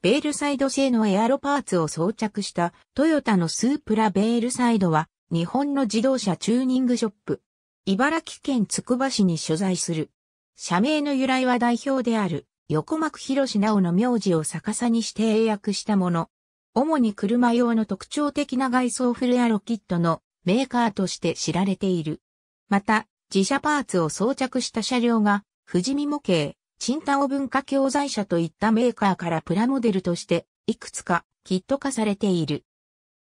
ベールサイド製のエアロパーツを装着したトヨタのスープラベールサイドは日本の自動車チューニングショップ。茨城県つくば市に所在する。社名の由来は代表である横幕広士直の名字を逆さにして英訳したもの。主に車用の特徴的な外装フレアロキットのメーカーとして知られている。また、自社パーツを装着した車両が富士見模型、チンタオ文化教材社といったメーカーからプラモデルとして、いくつかキット化されている。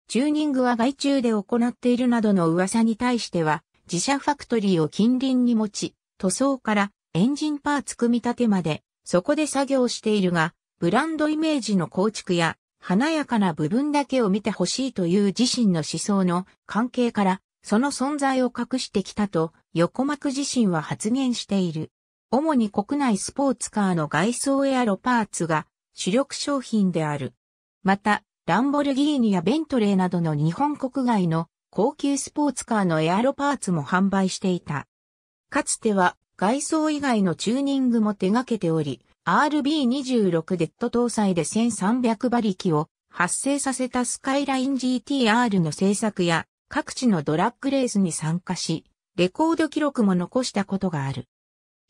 チューニングは外注で行っているなどの噂に対しては、自社ファクトリーを近隣に持ち、塗装からエンジンパーツ組み立てまで、そこで作業しているが、ブランドイメージの構築や、華やかな部分だけを見てほしいという自身の思想の関係から、その存在を隠してきたと、横幕自身は発言している。主に国内スポーツカーの外装エアロパーツが主力商品である。また、ランボルギーニやベントレーなどの日本国外の高級スポーツカーのエアロパーツも販売していた。かつては外装以外のチューニングも手掛けており、RB26 デッド搭載で1300馬力を発生させたスカイライン GTR の製作や各地のドラッグレースに参加し、レコード記録も残したことがある。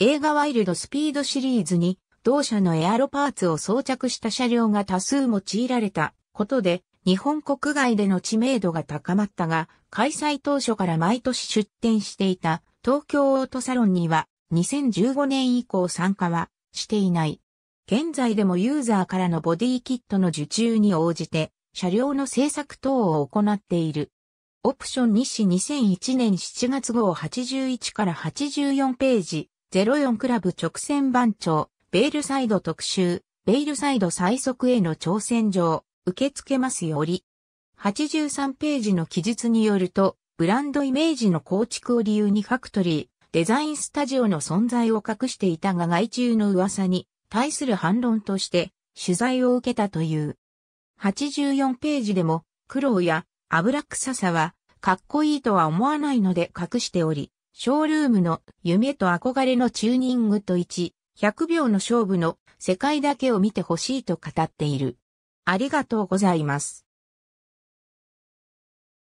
映画ワイルドスピードシリーズに同社のエアロパーツを装着した車両が多数用いられたことで日本国外での知名度が高まったが開催当初から毎年出展していた東京オートサロンには2015年以降参加はしていない。現在でもユーザーからのボディキットの受注に応じて車両の制作等を行っている。オプション日誌2001年7月号81から84ページ。04クラブ直線番長、ベイルサイド特集、ベイルサイド最速への挑戦状、受け付けますより。83ページの記述によると、ブランドイメージの構築を理由にファクトリー、デザインスタジオの存在を隠していたが外中の噂に対する反論として取材を受けたという。84ページでも、苦労や油臭さは、かっこいいとは思わないので隠しており、ショールームの夢と憧れのチューニングと1、100秒の勝負の世界だけを見てほしいと語っている。ありがとうございます。